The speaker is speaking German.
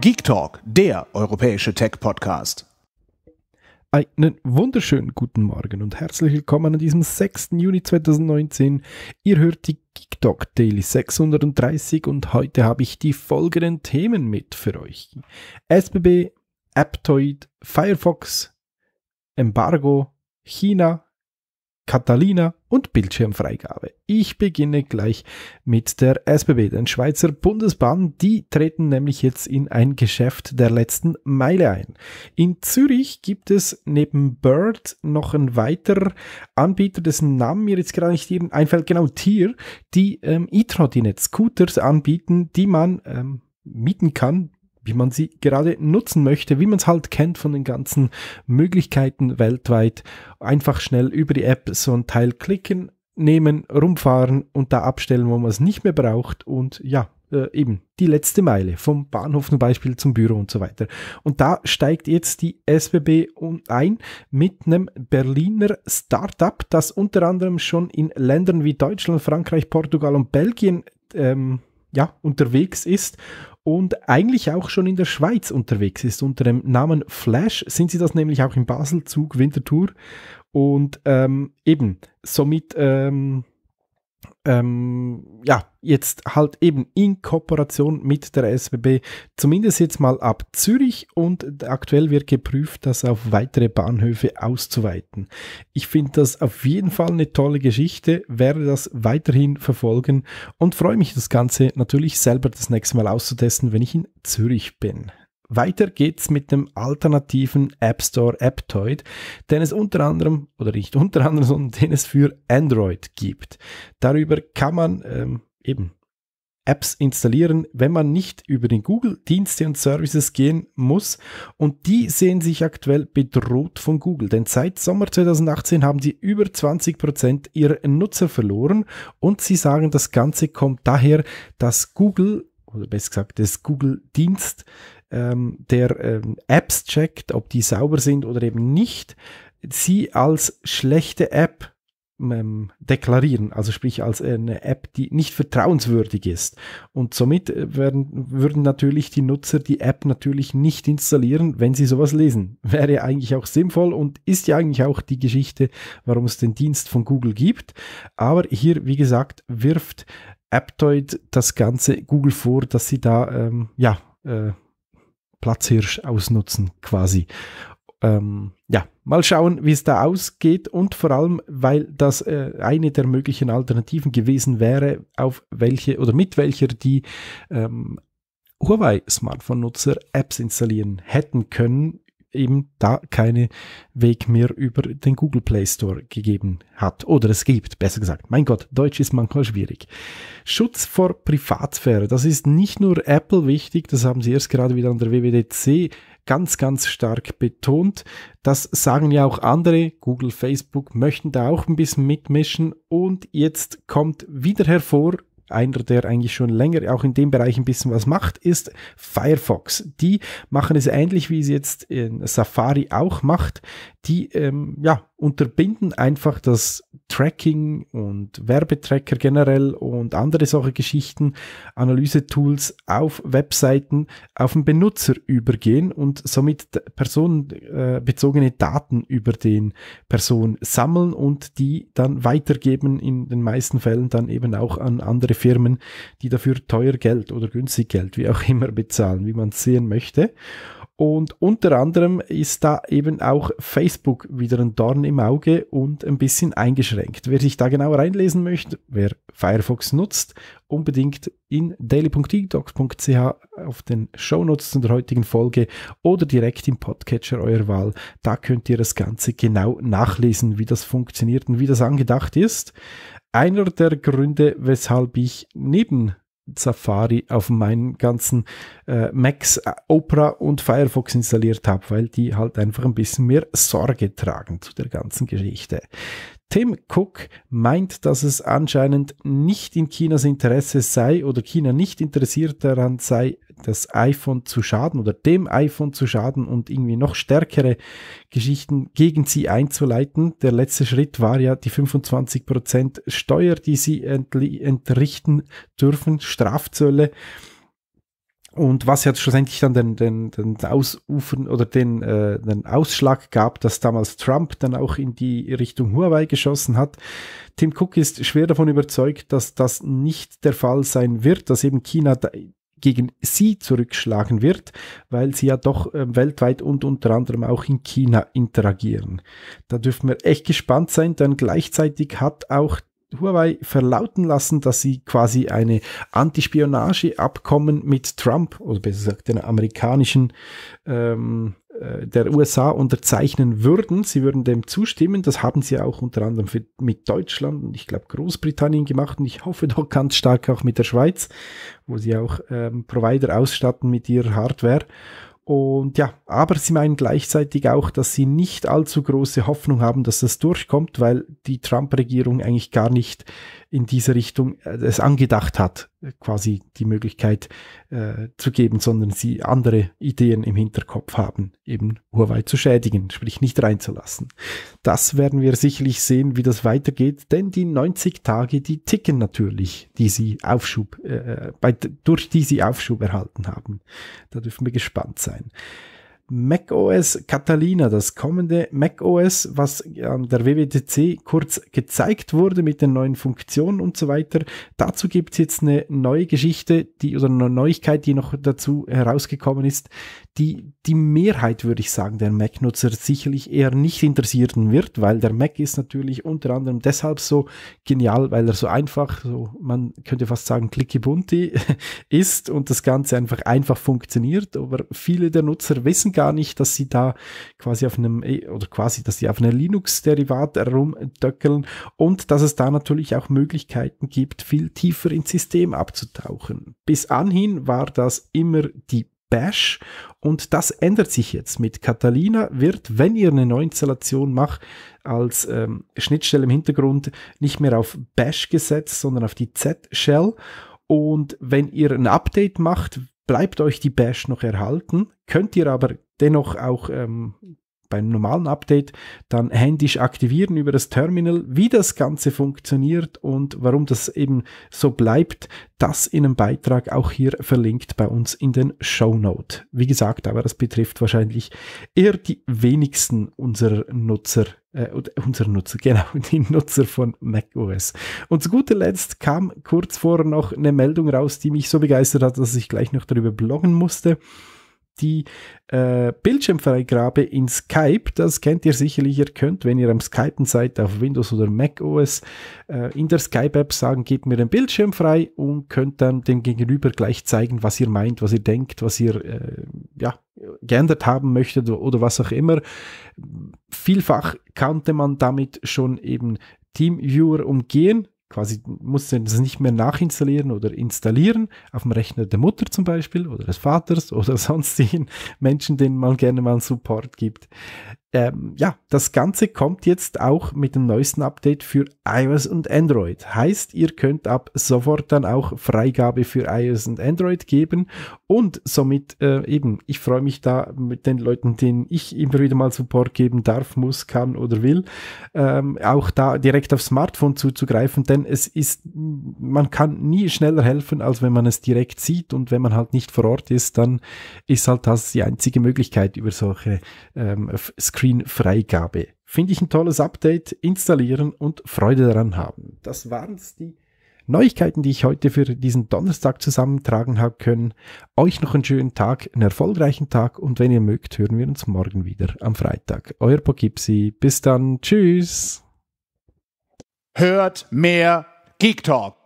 Geek Talk, der europäische Tech-Podcast. Einen wunderschönen guten Morgen und herzlich willkommen an diesem 6. Juni 2019. Ihr hört die Geek Talk Daily 630 und heute habe ich die folgenden Themen mit für euch. SBB, Aptoid, Firefox, Embargo, China, Catalina und Bildschirmfreigabe. Ich beginne gleich mit der SBB, den Schweizer Bundesbahn. Die treten nämlich jetzt in ein Geschäft der letzten Meile ein. In Zürich gibt es neben Bird noch einen weiteren Anbieter, dessen Namen mir jetzt gerade nicht einfällt, genau Tier, die ähm, e-Trottinett-Scooters anbieten, die man ähm, mieten kann, wie man sie gerade nutzen möchte, wie man es halt kennt von den ganzen Möglichkeiten weltweit. Einfach schnell über die App so ein Teil klicken, nehmen, rumfahren und da abstellen, wo man es nicht mehr braucht und ja, äh, eben die letzte Meile vom Bahnhof zum Beispiel zum Büro und so weiter. Und da steigt jetzt die SBB ein mit einem Berliner Startup, das unter anderem schon in Ländern wie Deutschland, Frankreich, Portugal und Belgien ähm, ja, unterwegs ist und eigentlich auch schon in der Schweiz unterwegs ist. Unter dem Namen Flash sind sie das nämlich auch im Baselzug Winterthur und ähm, eben somit ähm, ähm, ja, jetzt halt eben in Kooperation mit der SBB, zumindest jetzt mal ab Zürich und aktuell wird geprüft, das auf weitere Bahnhöfe auszuweiten. Ich finde das auf jeden Fall eine tolle Geschichte, werde das weiterhin verfolgen und freue mich, das Ganze natürlich selber das nächste Mal auszutesten, wenn ich in Zürich bin. Weiter geht's mit dem alternativen App Store Aptoid, den es unter anderem, oder nicht unter anderem, sondern den es für Android gibt. Darüber kann man ähm, eben Apps installieren, wenn man nicht über den Google-Dienste und Services gehen muss. Und die sehen sich aktuell bedroht von Google, denn seit Sommer 2018 haben sie über 20% ihrer Nutzer verloren und sie sagen, das Ganze kommt daher, dass Google, oder besser gesagt, das Google-Dienst, ähm, der ähm, Apps checkt, ob die sauber sind oder eben nicht, sie als schlechte App ähm, deklarieren, also sprich als äh, eine App, die nicht vertrauenswürdig ist. Und somit äh, werden, würden natürlich die Nutzer die App natürlich nicht installieren, wenn sie sowas lesen. Wäre eigentlich auch sinnvoll und ist ja eigentlich auch die Geschichte, warum es den Dienst von Google gibt. Aber hier, wie gesagt, wirft Aptoid das Ganze Google vor, dass sie da ähm, ja äh, Platzhirsch ausnutzen quasi. Ähm, ja, mal schauen, wie es da ausgeht und vor allem, weil das äh, eine der möglichen Alternativen gewesen wäre, auf welche oder mit welcher die ähm, Huawei-Smartphone-Nutzer Apps installieren hätten können eben da keine Weg mehr über den Google Play Store gegeben hat. Oder es gibt, besser gesagt. Mein Gott, Deutsch ist manchmal schwierig. Schutz vor Privatsphäre. Das ist nicht nur Apple wichtig, das haben sie erst gerade wieder an der WWDC ganz, ganz stark betont. Das sagen ja auch andere. Google, Facebook möchten da auch ein bisschen mitmischen. Und jetzt kommt wieder hervor, einer, der eigentlich schon länger auch in dem Bereich ein bisschen was macht, ist Firefox. Die machen es ähnlich, wie es jetzt äh, Safari auch macht. Die ähm, ja, unterbinden einfach das Tracking und Werbetracker generell und andere solche Geschichten, Analyse-Tools auf Webseiten auf den Benutzer übergehen und somit personenbezogene äh, Daten über den Person sammeln und die dann weitergeben, in den meisten Fällen dann eben auch an andere viele Firmen, die dafür teuer Geld oder günstig Geld, wie auch immer, bezahlen, wie man es sehen möchte. Und unter anderem ist da eben auch Facebook wieder ein Dorn im Auge und ein bisschen eingeschränkt. Wer sich da genau reinlesen möchte, wer Firefox nutzt, unbedingt in daily.ddocs.ch auf den Shownotes der heutigen Folge oder direkt im Podcatcher eurer Wahl. Da könnt ihr das Ganze genau nachlesen, wie das funktioniert und wie das angedacht ist einer der Gründe, weshalb ich neben Safari auf meinen ganzen äh, Macs, äh, Opera und Firefox installiert habe, weil die halt einfach ein bisschen mehr Sorge tragen zu der ganzen Geschichte. Tim Cook meint, dass es anscheinend nicht in Chinas Interesse sei oder China nicht interessiert daran sei, das iPhone zu schaden oder dem iPhone zu schaden und irgendwie noch stärkere Geschichten gegen sie einzuleiten. Der letzte Schritt war ja die 25% Steuer, die sie entrichten dürfen, Strafzölle. Und was ja schlussendlich dann den, den, den Ausufern oder den, äh, den Ausschlag gab, dass damals Trump dann auch in die Richtung Huawei geschossen hat. Tim Cook ist schwer davon überzeugt, dass das nicht der Fall sein wird, dass eben China gegen sie zurückschlagen wird, weil sie ja doch ähm, weltweit und unter anderem auch in China interagieren. Da dürfen wir echt gespannt sein, denn gleichzeitig hat auch Huawei verlauten lassen, dass sie quasi eine Antispionageabkommen mit Trump, oder besser gesagt den amerikanischen ähm, äh, der USA unterzeichnen würden. Sie würden dem zustimmen. Das haben sie auch unter anderem für, mit Deutschland und ich glaube Großbritannien gemacht und ich hoffe doch ganz stark auch mit der Schweiz, wo sie auch ähm, Provider ausstatten mit ihrer Hardware. Und ja, aber sie meinen gleichzeitig auch, dass sie nicht allzu große Hoffnung haben, dass das durchkommt, weil die Trump-Regierung eigentlich gar nicht in diese Richtung äh, es angedacht hat, quasi die Möglichkeit äh, zu geben, sondern sie andere Ideen im Hinterkopf haben, eben Huawei zu schädigen, sprich nicht reinzulassen. Das werden wir sicherlich sehen, wie das weitergeht, denn die 90 Tage, die ticken natürlich, die sie Aufschub, äh, äh, bei, durch die sie Aufschub erhalten haben. Da dürfen wir gespannt sein macOS Catalina, das kommende macOS, was an der WWDC kurz gezeigt wurde mit den neuen Funktionen und so weiter. Dazu gibt es jetzt eine neue Geschichte, die oder eine Neuigkeit, die noch dazu herausgekommen ist, die die Mehrheit, würde ich sagen, der Mac-Nutzer sicherlich eher nicht interessieren wird, weil der Mac ist natürlich unter anderem deshalb so genial, weil er so einfach, so man könnte fast sagen, clicky bunty ist und das Ganze einfach einfach funktioniert. Aber viele der Nutzer wissen gar nicht, dass sie da quasi auf einem, eh, oder quasi, dass sie auf einer Linux-Derivat herumdöckeln und dass es da natürlich auch Möglichkeiten gibt, viel tiefer ins System abzutauchen. Bis anhin war das immer die Bash und das ändert sich jetzt. Mit Catalina wird, wenn ihr eine Neuinstallation macht, als ähm, Schnittstelle im Hintergrund nicht mehr auf Bash gesetzt, sondern auf die Z-Shell. Und wenn ihr ein Update macht, bleibt euch die Bash noch erhalten, könnt ihr aber dennoch auch ähm, beim normalen Update dann händisch aktivieren über das Terminal. Wie das Ganze funktioniert und warum das eben so bleibt, das in einem Beitrag auch hier verlinkt bei uns in den Show Note. Wie gesagt, aber das betrifft wahrscheinlich eher die wenigsten unserer Nutzer äh, unser Nutzer, genau, die Nutzer von macOS. Und zu guter Letzt kam kurz vorher noch eine Meldung raus, die mich so begeistert hat, dass ich gleich noch darüber bloggen musste die äh, Bildschirmfreigabe in Skype. Das kennt ihr sicherlich. Ihr könnt, wenn ihr am Skypen seid, auf Windows oder Mac OS äh, in der Skype-App sagen, gebt mir den Bildschirm frei und könnt dann dem Gegenüber gleich zeigen, was ihr meint, was ihr denkt, was ihr äh, ja, geändert haben möchtet oder was auch immer. Vielfach kannte man damit schon eben Teamviewer umgehen quasi musste das nicht mehr nachinstallieren oder installieren auf dem Rechner der Mutter zum Beispiel oder des Vaters oder sonstigen Menschen, denen man gerne mal einen Support gibt ähm, ja, das Ganze kommt jetzt auch mit dem neuesten Update für iOS und Android. Heißt, ihr könnt ab sofort dann auch Freigabe für iOS und Android geben und somit äh, eben, ich freue mich da mit den Leuten, denen ich immer wieder mal Support geben darf, muss, kann oder will, ähm, auch da direkt auf Smartphone zuzugreifen, denn es ist, man kann nie schneller helfen, als wenn man es direkt sieht und wenn man halt nicht vor Ort ist, dann ist halt das die einzige Möglichkeit über solche ähm, Screen Touchscreen-Freigabe. Finde ich ein tolles Update. Installieren und Freude daran haben. Das waren es die Neuigkeiten, die ich heute für diesen Donnerstag zusammentragen habe können. Euch noch einen schönen Tag, einen erfolgreichen Tag und wenn ihr mögt, hören wir uns morgen wieder am Freitag. Euer Pogipsi. Bis dann. Tschüss. Hört mehr Geek Talk.